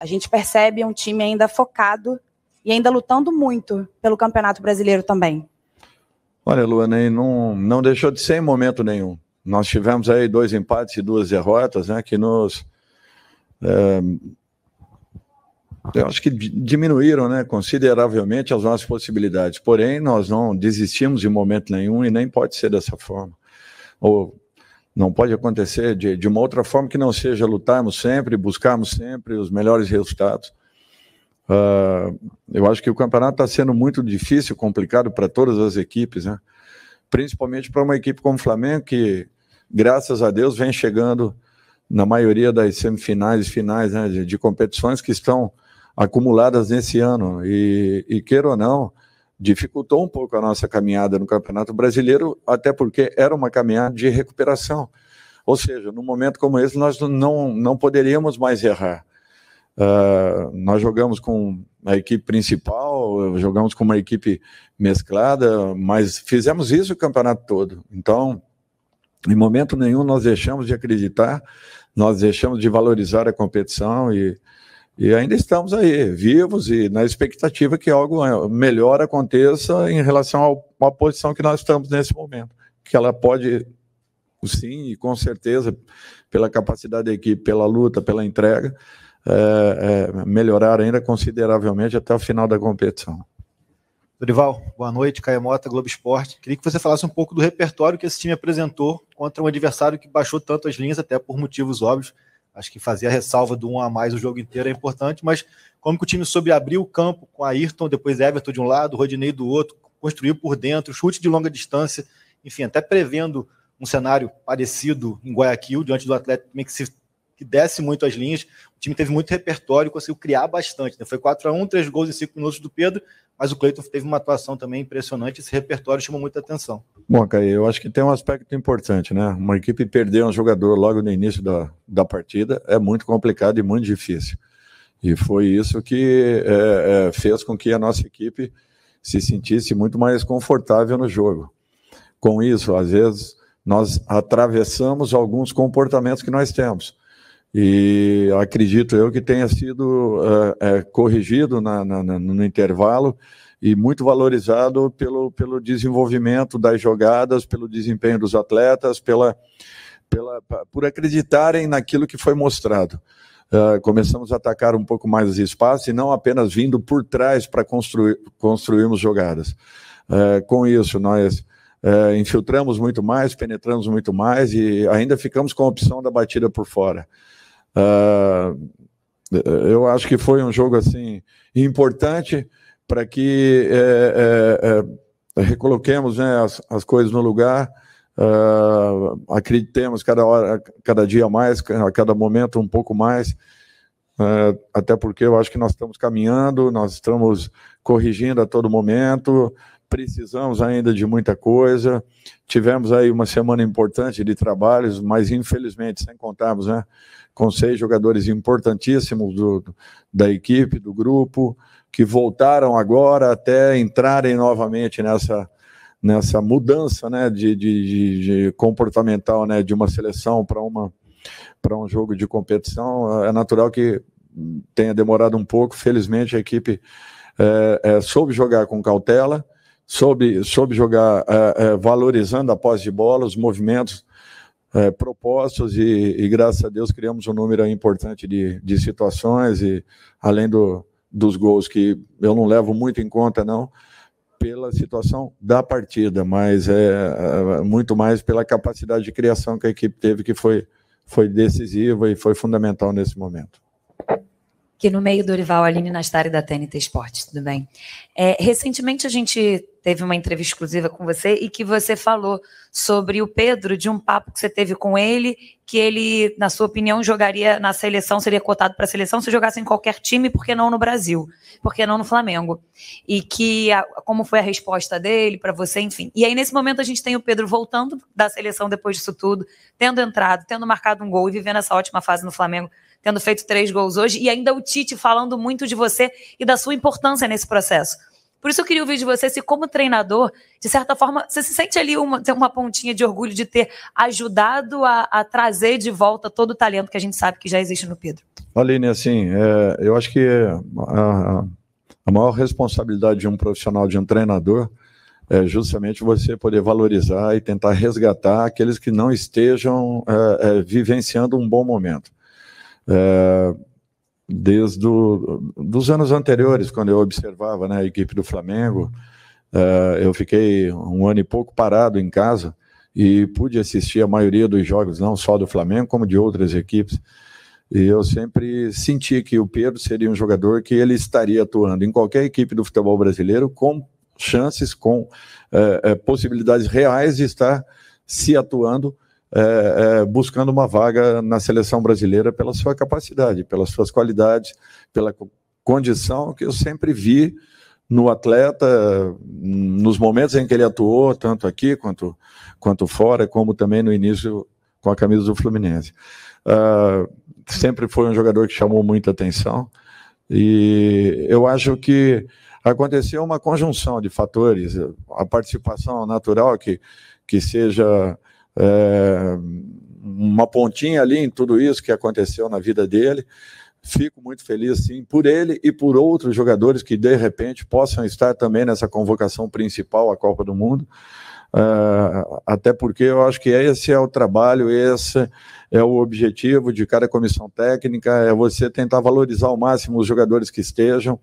A gente percebe um time ainda focado e ainda lutando muito pelo Campeonato Brasileiro também. Olha, Luana, não, não deixou de ser em momento nenhum. Nós tivemos aí dois empates e duas derrotas, né, que nos. É, eu acho que diminuíram né, consideravelmente as nossas possibilidades. Porém, nós não desistimos em momento nenhum e nem pode ser dessa forma. Ou não pode acontecer de, de uma outra forma que não seja lutarmos sempre, buscarmos sempre os melhores resultados. Uh, eu acho que o campeonato está sendo muito difícil, complicado para todas as equipes, né? principalmente para uma equipe como o Flamengo, que, graças a Deus, vem chegando na maioria das semifinais e finais né, de, de, competições que estão acumuladas nesse ano. E, e queira ou não, dificultou um pouco a nossa caminhada no Campeonato Brasileiro, até porque era uma caminhada de recuperação. Ou seja, num momento como esse, nós não, não poderíamos mais errar. Uh, nós jogamos com a equipe principal, jogamos com uma equipe mesclada, mas fizemos isso o campeonato todo. Então, em momento nenhum, nós deixamos de acreditar, nós deixamos de valorizar a competição e e ainda estamos aí, vivos e na expectativa que algo melhor aconteça em relação à posição que nós estamos nesse momento. Que ela pode, sim, e com certeza, pela capacidade da equipe, pela luta, pela entrega, é, é, melhorar ainda consideravelmente até o final da competição. Dorival, boa noite. Caio Mota, Globo Esporte. Queria que você falasse um pouco do repertório que esse time apresentou contra um adversário que baixou tanto as linhas, até por motivos óbvios. Acho que fazer a ressalva do um a mais o jogo inteiro é importante, mas como que o time soube abrir o campo com Ayrton, depois Everton de um lado, Rodinei do outro, construiu por dentro, chute de longa distância, enfim, até prevendo um cenário parecido em Guayaquil, diante do Atlético, que se que desce muito as linhas. O time teve muito repertório, conseguiu criar bastante. Né? Foi 4 a 1 três gols em cinco minutos do Pedro, mas o Cleiton teve uma atuação também impressionante. Esse repertório chamou muita atenção. Bom, Caio, eu acho que tem um aspecto importante, né? Uma equipe perder um jogador logo no início da, da partida é muito complicado e muito difícil. E foi isso que é, é, fez com que a nossa equipe se sentisse muito mais confortável no jogo. Com isso, às vezes, nós atravessamos alguns comportamentos que nós temos e acredito eu que tenha sido é, é, corrigido na, na, no intervalo e muito valorizado pelo, pelo desenvolvimento das jogadas, pelo desempenho dos atletas, pela, pela, por acreditarem naquilo que foi mostrado. Uh, começamos a atacar um pouco mais os espaços e não apenas vindo por trás para construir, construirmos jogadas. Uh, com isso, nós uh, infiltramos muito mais, penetramos muito mais e ainda ficamos com a opção da batida por fora. Uh, eu acho que foi um jogo assim importante para que é, é, é, recoloquemos né, as, as, coisas no lugar, uh, acreditemos cada hora, cada dia mais, a cada momento um pouco mais, uh, até porque eu acho que nós estamos caminhando, nós estamos corrigindo a todo momento, Precisamos ainda de muita coisa. Tivemos aí uma semana importante de trabalhos, mas infelizmente, sem contarmos, né, com seis jogadores importantíssimos do, da equipe, do grupo, que voltaram agora até entrarem novamente nessa, nessa mudança né, de, de, de comportamental né, de uma seleção para uma para um jogo de competição. É natural que tenha demorado um pouco. Felizmente, a equipe é, é, soube jogar com cautela soube, soube jogar é, é, valorizando a posse de bola, os movimentos é, propostos e, e, graças a Deus criamos um número importante de, de situações e além do, dos gols que eu não levo muito em conta não pela situação da partida, mas é, é muito mais pela capacidade de criação que a equipe teve que foi foi decisiva e foi fundamental nesse momento que no meio do Orival Aline Nastari da TNT Esporte, tudo bem? É, recentemente a gente teve uma entrevista exclusiva com você e que você falou sobre o Pedro, de um papo que você teve com ele, que ele, na sua opinião, jogaria na seleção, seria cotado para a seleção se jogasse em qualquer time, porque não no Brasil, porque não no Flamengo. E que a, como foi a resposta dele para você, enfim. E aí nesse momento a gente tem o Pedro voltando da seleção depois disso tudo, tendo entrado, tendo marcado um gol e vivendo essa ótima fase no Flamengo, tendo feito três gols hoje e ainda o Tite falando muito de você e da sua importância nesse processo por isso eu queria ouvir de você se, como treinador, de certa forma, você se sente ali uma, uma pontinha de orgulho de ter ajudado a, a, trazer de volta todo o talento que a gente sabe que já existe no Pedro. Aline, assim, é, eu acho que a, a, maior responsabilidade de um profissional, de um treinador, é justamente você poder valorizar e tentar resgatar aqueles que não estejam é, é, vivenciando um bom momento. É, desde do, dos anos anteriores, quando eu observava né, a equipe do Flamengo. Uh, eu fiquei um ano e pouco parado em casa e pude assistir a maioria dos jogos, não só do Flamengo, como de outras equipes. E eu sempre senti que o Pedro seria um jogador que ele estaria atuando em qualquer equipe do futebol brasileiro com chances, com uh, possibilidades reais de estar se atuando é, é, buscando uma vaga na seleção brasileira pela sua capacidade, pelas suas qualidades, pela condição que eu sempre vi no atleta, nos momentos em que ele atuou, tanto aqui quanto, quanto fora, como também no início com a camisa do Fluminense. Uh, sempre foi um jogador que chamou muita atenção e eu acho que aconteceu uma conjunção de fatores, a participação natural que, que seja é, uma pontinha ali em tudo isso que aconteceu na vida dele. Fico muito feliz, sim, por ele e por outros jogadores que, de repente, possam estar também nessa convocação principal à Copa do Mundo. É, até porque eu acho que esse é o trabalho, esse é o objetivo de cada comissão técnica, é você tentar valorizar ao máximo os jogadores que estejam.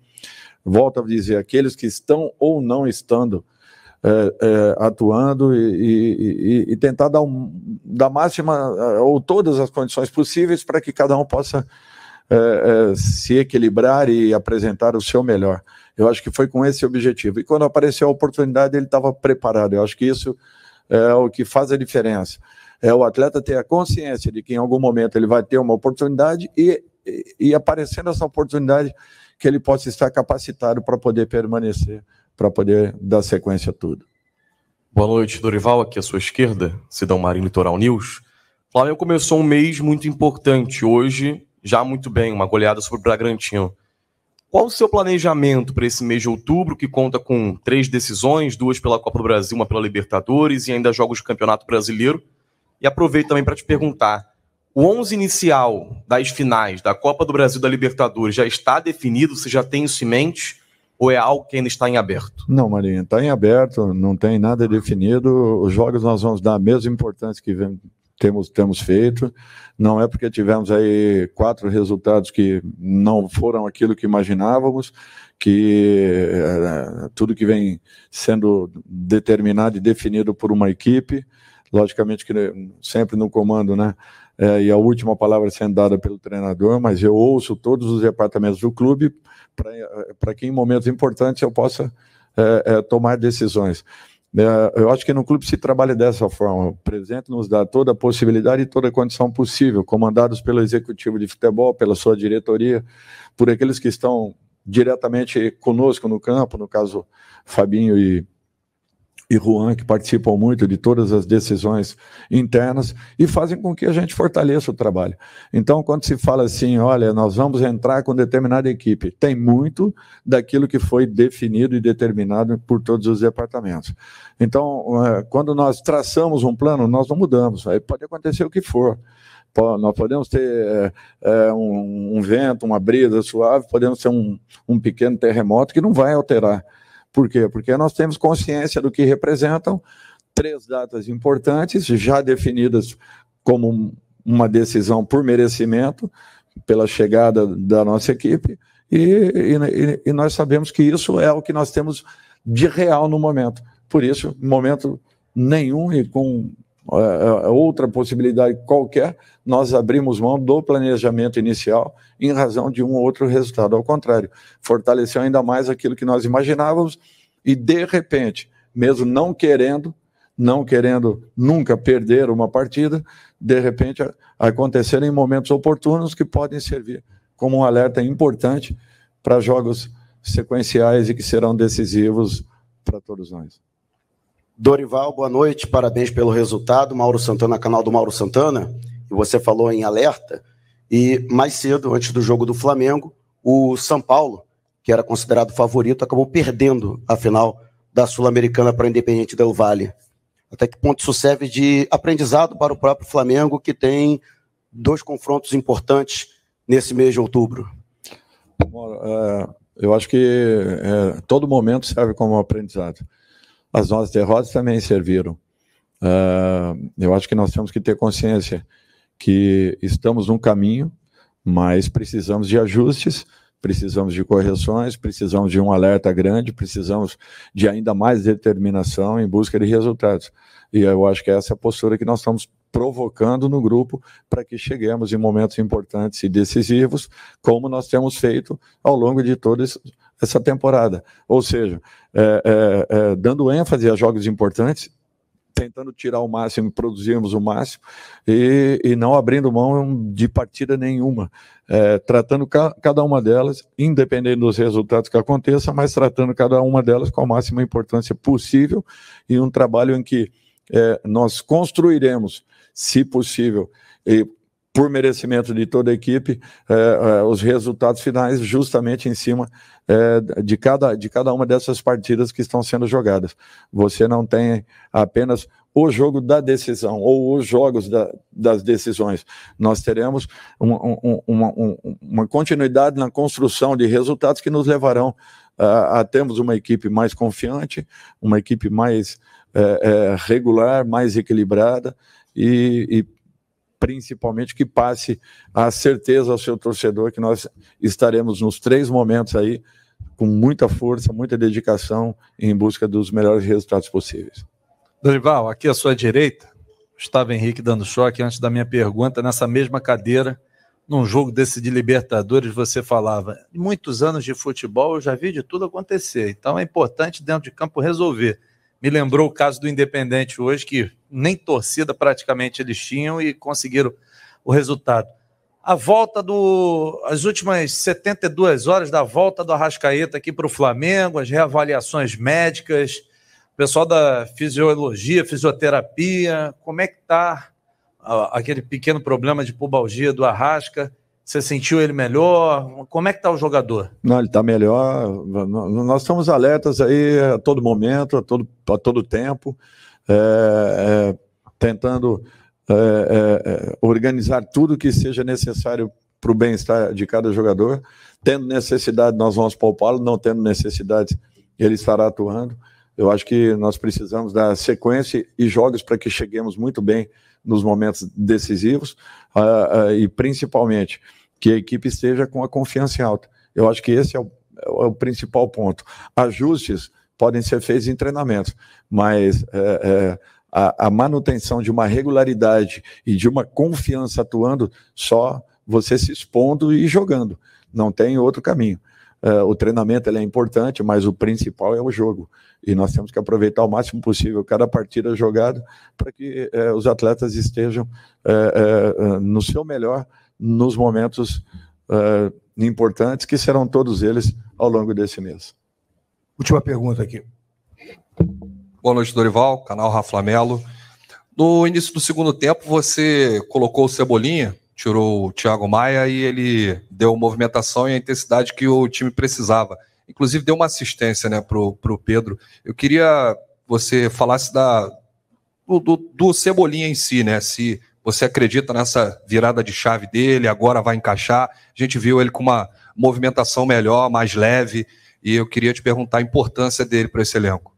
Volto a dizer, aqueles que estão ou não estando é, é, atuando e, e, e, tentar dar, um, dar máxima é, ou todas as condições possíveis para que cada um possa é, é, se equilibrar e apresentar o seu melhor. Eu acho que foi com esse objetivo. E quando apareceu a oportunidade, ele estava preparado. Eu acho que isso é o que faz a diferença. É o atleta ter a consciência de que em algum momento ele vai ter uma oportunidade e, e, e aparecendo essa oportunidade, que ele possa estar capacitado para poder permanecer para poder dar sequência a tudo. Boa noite, Dorival. Aqui à sua esquerda, Cidão Marinho Litoral News. O Flamengo começou um mês muito importante. Hoje, já muito bem, uma goleada sobre o Bragantino. Qual o seu planejamento para esse mês de outubro, que conta com três decisões, duas pela Copa do Brasil, uma pela Libertadores e ainda jogos de Campeonato Brasileiro? E aproveito também para te perguntar, o 11 inicial das finais da Copa do Brasil da Libertadores já está definido? Você já tem isso em mente? ou é algo que ainda está em aberto? Não, Marinho, está em aberto, não tem nada definido. Os jogos nós vamos dar a mesma importância que vem, temos, temos feito. Não é porque tivemos aí quatro resultados que não foram aquilo que imaginávamos, que é, tudo que vem sendo determinado e definido por uma equipe, logicamente que sempre no comando, né? é, e a última palavra sendo dada pelo treinador, mas eu ouço todos os departamentos do clube para eh, que em momentos importantes eu possa é, é, tomar decisões. É, eu acho que no clube se trabalha dessa forma. O presidente nos dá toda a possibilidade e toda a condição possível, comandados pelo executivo de futebol, pela sua diretoria, por aqueles que estão diretamente conosco no campo, no caso Fabinho e, e Juan, que participam muito de todas as decisões internas e fazem com que a gente fortaleça o trabalho. Então, quando se fala assim, olha, nós vamos entrar com determinada equipe, tem muito daquilo que foi definido e determinado por todos os departamentos. Então, eh, quando nós traçamos um plano, nós não mudamos, aí pode acontecer o que for nós podemos ter é, um, um, vento, uma brisa suave, podemos ter um, um pequeno terremoto que não vai alterar por quê? Porque nós temos consciência do que representam três datas importantes, já definidas como uma decisão por merecimento, pela chegada da nossa equipe, e, e, e nós sabemos que isso é o que nós temos de real no momento. Por isso, momento nenhum e com é, é, é outra possibilidade qualquer, nós abrimos mão do planejamento inicial em razão de um ou outro resultado. Ao contrário, fortaleceu ainda mais aquilo que nós imaginávamos e, de repente, mesmo não querendo, não querendo nunca perder uma partida, de repente acontecerem momentos oportunos que podem servir como um alerta importante para jogos sequenciais e que serão decisivos para todos nós. Dorival, boa noite, parabéns pelo resultado. Mauro Santana, canal do Mauro Santana. Você falou em alerta. E mais cedo, antes do jogo do Flamengo, o São Paulo, que era considerado favorito, acabou perdendo a final da Sul-Americana para Independente Del Valle. Até que ponto isso serve de aprendizado para o próprio Flamengo, que tem dois confrontos importantes nesse mês de outubro? Bom, é, eu acho que é, todo momento serve como aprendizado as nossas derrotas também serviram. Uh, eu acho que nós temos que ter consciência que estamos num caminho, mas precisamos de ajustes, precisamos de correções, precisamos de um alerta grande, precisamos de ainda mais determinação em busca de resultados. E eu acho que essa é a postura que nós estamos provocando no grupo para que cheguemos em momentos importantes e decisivos, como nós temos feito ao longo de todos essa temporada. Ou seja, é, é, é, dando ênfase a jogos importantes, tentando tirar o máximo, produzirmos o máximo e, e não abrindo mão de partida nenhuma, é, tratando ca, cada uma delas, independente dos resultados que aconteçam, mas tratando cada uma delas com a máxima importância possível e um trabalho em que é, nós construiremos, se possível, e por merecimento de toda a equipe, é, é, os resultados finais justamente em cima é, de, cada, de cada uma dessas partidas que estão sendo jogadas. Você não tem apenas o jogo da decisão ou os jogos da, das decisões. Nós teremos uma, um, uma, um, uma continuidade na construção de resultados que nos levarão a, a termos uma equipe mais confiante, uma equipe mais regular, mais equilibrada e, e principalmente que passe a certeza ao seu torcedor que nós estaremos nos três momentos aí com muita força, muita dedicação em busca dos melhores resultados possíveis. Dorival, aqui à sua direita, estava Henrique dando choque antes da minha pergunta, nessa mesma cadeira, num jogo desse de Libertadores, você falava, muitos anos de futebol, eu já vi de tudo acontecer, então é importante dentro de campo resolver. Me lembrou o caso do Independente hoje, que nem torcida praticamente eles tinham e conseguiram o resultado. A volta do. As últimas 72 horas da volta do Arrascaeta aqui para o Flamengo, as reavaliações médicas, o pessoal da fisiologia, fisioterapia, como é que está aquele pequeno problema de pubalgia do Arrasca? Você sentiu ele melhor? Como é que está o jogador? Não, ele está melhor. Nós estamos alertas aí a todo momento, a todo, a todo tempo, é, é, tentando é, é, é organizar tudo que seja necessário para o bem-estar de cada jogador. Tendo necessidade, nós vamos poupá-lo, não tendo necessidade, ele estará atuando. Eu acho que nós precisamos dar sequência e jogos para que cheguemos muito bem nos momentos decisivos uh, uh, e principalmente que a equipe esteja com a confiança alta. Eu acho que esse é o, é o principal ponto. Ajustes podem ser feitos em treinamento, mas é, é, a, a, manutenção de uma regularidade e de uma confiança atuando só você se expondo e jogando. Não tem outro caminho. Uh, o treinamento é importante, mas o principal é o jogo. E nós temos que aproveitar o máximo possível cada partida jogada para que uh, os atletas estejam uh, no seu melhor nos momentos importantes, que serão todos eles ao longo desse mês. Última pergunta aqui. Boa noite, Dorival, canal Raflamelo. No início do segundo tempo, você colocou o Cebolinha tirou o Thiago Maia e ele deu movimentação e a intensidade que o time precisava. Inclusive deu uma assistência né, para o Pedro. Eu queria você falasse da, do, do, do, Cebolinha em si, né? Se você acredita nessa virada de chave dele, agora vai encaixar. A gente viu ele com uma movimentação melhor, mais leve, e eu queria te perguntar a importância dele para esse elenco.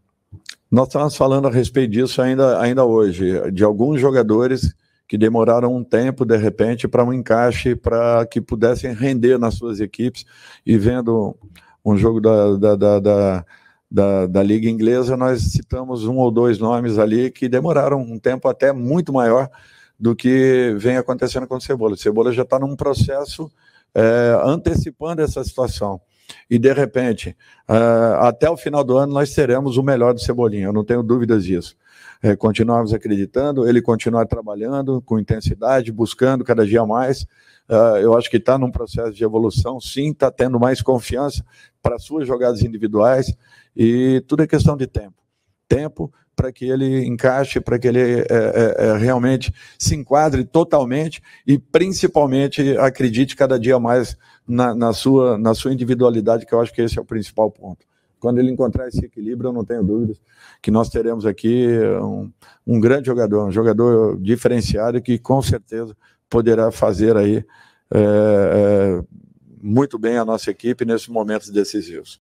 Nós estamos falando a respeito disso ainda, ainda hoje, de alguns jogadores que demoraram um tempo, de repente, para um encaixe, para que pudessem render nas suas equipes. E vendo um jogo da, da, da, da, da Liga Inglesa, nós citamos um ou dois nomes ali que demoraram um tempo até muito maior do que vem acontecendo com o Cebola. O Cebola já está num processo é, antecipando essa situação. E, de repente, é, até o final do ano, nós teremos o melhor do Cebolinha, eu não tenho dúvidas disso é, continuarmos acreditando, ele continuar trabalhando com intensidade, buscando cada dia mais. Uh, eu acho que está num processo de evolução, sim, está tendo mais confiança para suas jogadas individuais e tudo é questão de tempo. Tempo para que ele encaixe, para que ele é é, é, é, realmente se enquadre totalmente e, principalmente, acredite cada dia mais na, na, sua, na sua individualidade, que eu acho que esse é o principal ponto quando ele encontrar esse equilíbrio, eu não tenho dúvidas que nós teremos aqui eh, um, um grande jogador, um jogador diferenciado que com certeza poderá fazer aí é, é, muito bem a nossa equipe nesses momentos decisivos.